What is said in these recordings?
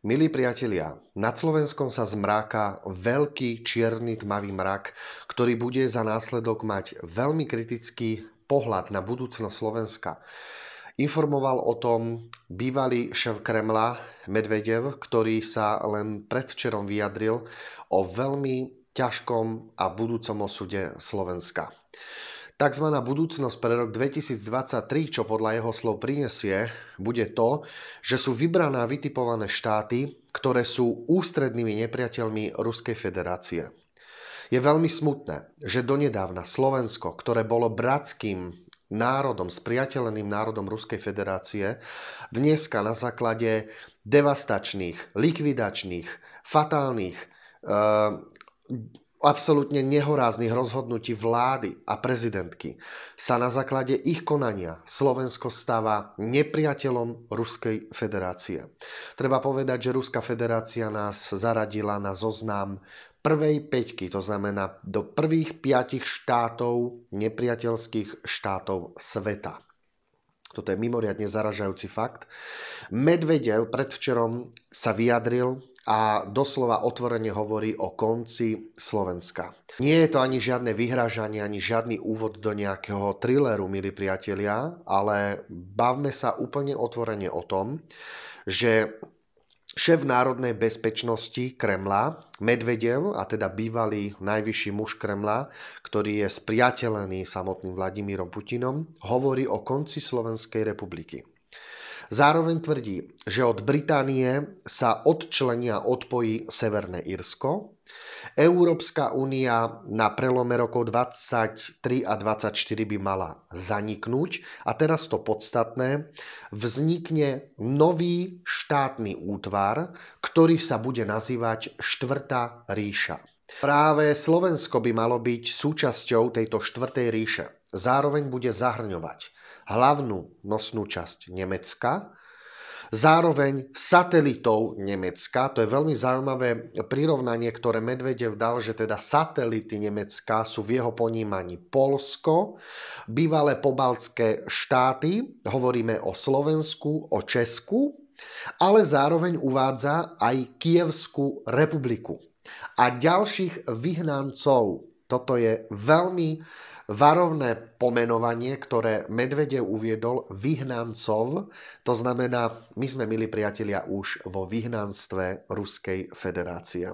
Milí priatelia, nad Slovenskom sa zmráka veľký čierny tmavý mrak, ktorý bude za následok mať veľmi kritický pohľad na budúcnosť Slovenska. Informoval o tom bývalý šéf Kremla Medvedev, ktorý sa len predvčerom vyjadril o veľmi ťažkom a budúcom osude Slovenska tzv. budúcnosť pre rok 2023, čo podľa jeho slov prinesie, bude to, že sú vybrané a vytipované štáty, ktoré sú ústrednými nepriateľmi Ruskej federácie. Je veľmi smutné, že donedávna Slovensko, ktoré bolo bratským národom, spriateľeným národom Ruskej federácie, dneska na základe devastačných, likvidačných, fatálnych, eh, absolútne nehorázných rozhodnutí vlády a prezidentky sa na základe ich konania Slovensko stáva nepriateľom Ruskej federácie. Treba povedať, že Ruská federácia nás zaradila na zoznam prvej peťky, to znamená do prvých piatich štátov, nepriateľských štátov sveta. Toto je mimoriadne zaražajúci fakt. Medvedev predvčerom sa vyjadril, a doslova otvorene hovorí o konci Slovenska. Nie je to ani žiadne vyhražanie, ani žiadny úvod do nejakého thrilleru, milí priatelia, ale bavme sa úplne otvorene o tom, že šéf národnej bezpečnosti Kremla, Medvedev, a teda bývalý najvyšší muž Kremla, ktorý je spriateľený samotným Vladimírom Putinom, hovorí o konci Slovenskej republiky. Zároveň tvrdí, že od Británie sa odčlenia odpojí Severné Irsko. Európska únia na prelome rokov 23 a 24 by mala zaniknúť a teraz to podstatné, vznikne nový štátny útvar, ktorý sa bude nazývať Štvrtá ríša. Práve Slovensko by malo byť súčasťou tejto štvrtej ríše. Zároveň bude zahrňovať hlavnú nosnú časť Nemecka, zároveň satelitov Nemecka. To je veľmi zaujímavé prirovnanie, ktoré Medvedev dal, že teda satelity Nemecka sú v jeho ponímaní Polsko, bývalé pobaltské štáty, hovoríme o Slovensku, o Česku, ale zároveň uvádza aj Kievskú republiku. A ďalších vyhnancov. Toto je veľmi varovné pomenovanie, ktoré Medvedev uviedol vyhnancov. To znamená, my sme, milí priatelia, už vo vyhnanstve Ruskej federácie.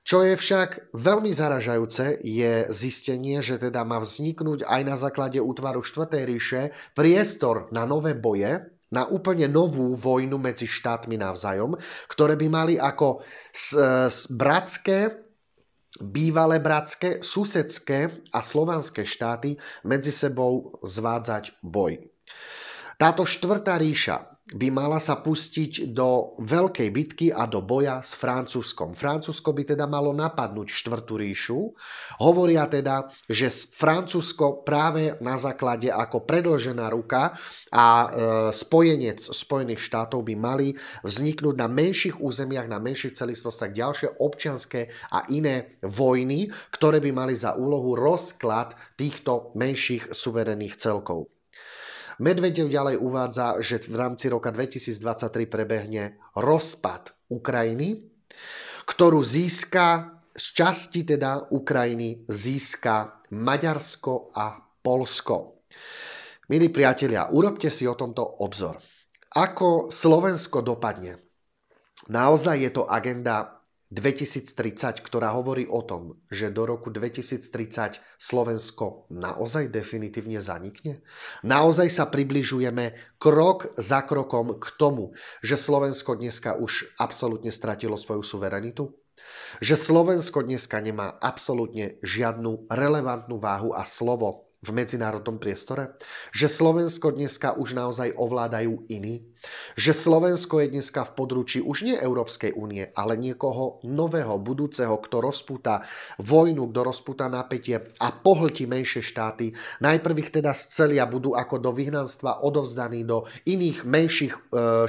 Čo je však veľmi zaražajúce, je zistenie, že teda má vzniknúť aj na základe útvaru 4. ríše priestor na nové boje, na úplne novú vojnu medzi štátmi navzájom, ktoré by mali ako e, bratské bývalé bratské, susedské a slovanské štáty medzi sebou zvádzať boj. Táto štvrtá ríša by mala sa pustiť do veľkej bitky a do boja s Francúzskom. Francúzsko by teda malo napadnúť štvrtú ríšu. Hovoria teda, že Francúzsko práve na základe ako predlžená ruka a e, spojenec Spojených štátov by mali vzniknúť na menších územiach, na menších celistvostiach ďalšie občianské a iné vojny, ktoré by mali za úlohu rozklad týchto menších suverených celkov. Medvedev ďalej uvádza, že v rámci roka 2023 prebehne rozpad Ukrajiny, ktorú získa, z časti teda Ukrajiny získa Maďarsko a Polsko. Milí priatelia, urobte si o tomto obzor. Ako Slovensko dopadne? Naozaj je to agenda 2030, ktorá hovorí o tom, že do roku 2030 Slovensko naozaj definitívne zanikne? Naozaj sa približujeme krok za krokom k tomu, že Slovensko dneska už absolútne stratilo svoju suverenitu? Že Slovensko dneska nemá absolútne žiadnu relevantnú váhu a slovo v medzinárodnom priestore? Že Slovensko dneska už naozaj ovládajú iní? Že Slovensko je dneska v područí už nie Európskej únie, ale niekoho nového, budúceho, kto rozputa vojnu, kto rozputa napätie a pohltí menšie štáty. Najprv ich teda celia budú ako do vyhnanstva odovzdaní do iných menších e,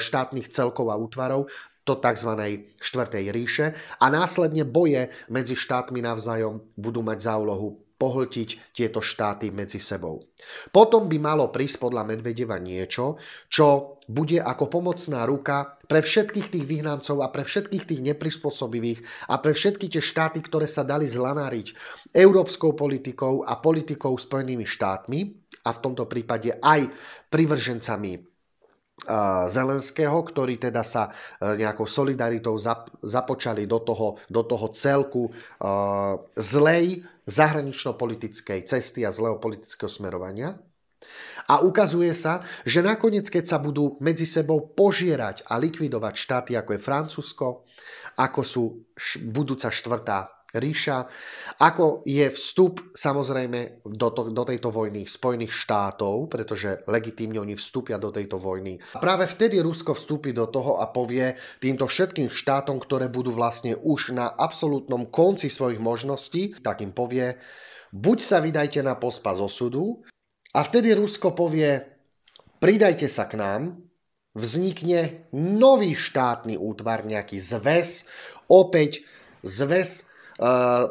štátnych celkov a útvarov, to tzv. štvrtej ríše a následne boje medzi štátmi navzájom budú mať za úlohu pohltiť tieto štáty medzi sebou. Potom by malo prísť podľa Medvedeva niečo, čo bude ako pomocná ruka pre všetkých tých vyhnancov a pre všetkých tých neprispôsobivých a pre všetky tie štáty, ktoré sa dali zlanáriť európskou politikou a politikou Spojenými štátmi a v tomto prípade aj privržencami Zelenského, ktorí teda sa e, nejakou solidaritou započali do toho, do toho celku e, zlej zahranično-politickej cesty a zlého politického smerovania. A ukazuje sa, že nakoniec, keď sa budú medzi sebou požierať a likvidovať štáty, ako je Francúzsko, ako sú budúca štvrtá ríša, ako je vstup samozrejme do, to, do tejto vojny Spojených štátov, pretože legitímne oni vstúpia do tejto vojny. Práve vtedy Rusko vstúpi do toho a povie týmto všetkým štátom, ktoré budú vlastne už na absolútnom konci svojich možností, tak im povie, buď sa vydajte na pospa z osudu, a vtedy Rusko povie, pridajte sa k nám, vznikne nový štátny útvar, nejaký zväz, opäť zväz Eh,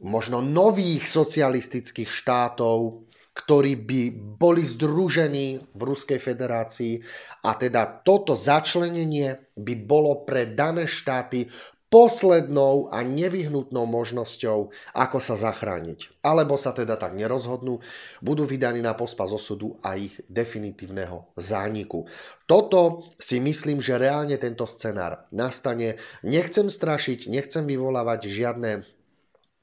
možno nových socialistických štátov, ktorí by boli združení v Ruskej federácii a teda toto začlenenie by bolo pre dané štáty poslednou a nevyhnutnou možnosťou, ako sa zachrániť. Alebo sa teda tak nerozhodnú, budú vydaní na pospa z osudu a ich definitívneho zániku. Toto si myslím, že reálne tento scenár nastane. Nechcem strašiť, nechcem vyvolávať žiadne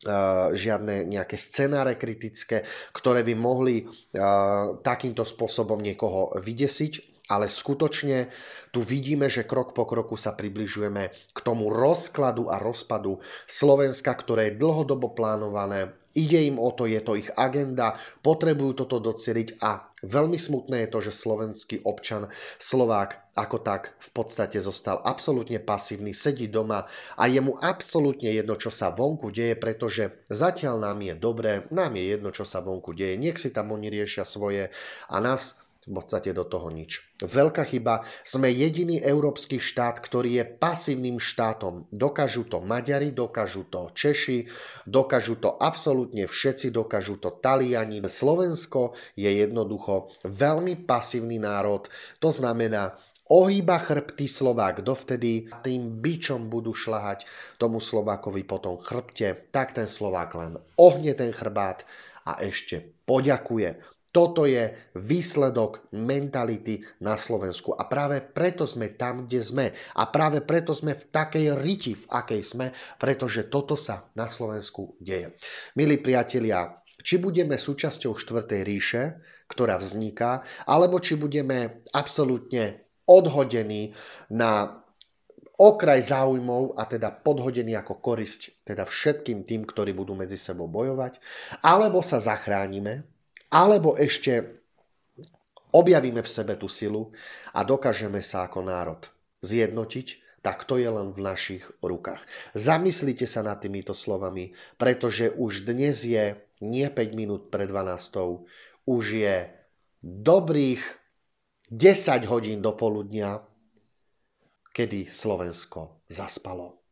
eh, žiadne nejaké scenáre kritické, ktoré by mohli eh, takýmto spôsobom niekoho vydesiť ale skutočne tu vidíme, že krok po kroku sa približujeme k tomu rozkladu a rozpadu Slovenska, ktoré je dlhodobo plánované. Ide im o to, je to ich agenda, potrebujú toto doceliť a veľmi smutné je to, že slovenský občan, Slovák ako tak v podstate zostal absolútne pasívny, sedí doma a je mu absolútne jedno, čo sa vonku deje, pretože zatiaľ nám je dobré, nám je jedno, čo sa vonku deje, nech si tam oni riešia svoje a nás v podstate do toho nič. Veľká chyba. Sme jediný európsky štát, ktorý je pasívnym štátom. Dokážu to Maďari, dokážu to Češi, dokážu to absolútne všetci, dokážu to Taliani. Slovensko je jednoducho veľmi pasívny národ. To znamená, ohýba chrbty Slovák dovtedy, tým bičom budú šlahať tomu Slovákovi po tom chrbte, tak ten Slovák len ohne ten chrbát a ešte poďakuje. Toto je výsledok mentality na Slovensku. A práve preto sme tam, kde sme. A práve preto sme v takej riti, v akej sme, pretože toto sa na Slovensku deje. Milí priatelia, či budeme súčasťou štvrtej ríše, ktorá vzniká, alebo či budeme absolútne odhodení na okraj záujmov a teda podhodený ako korisť teda všetkým tým, ktorí budú medzi sebou bojovať, alebo sa zachránime, alebo ešte objavíme v sebe tú silu a dokážeme sa ako národ zjednotiť, tak to je len v našich rukách. Zamyslite sa nad týmito slovami, pretože už dnes je nie 5 minút pre 12, už je dobrých 10 hodín do poludnia, kedy Slovensko zaspalo.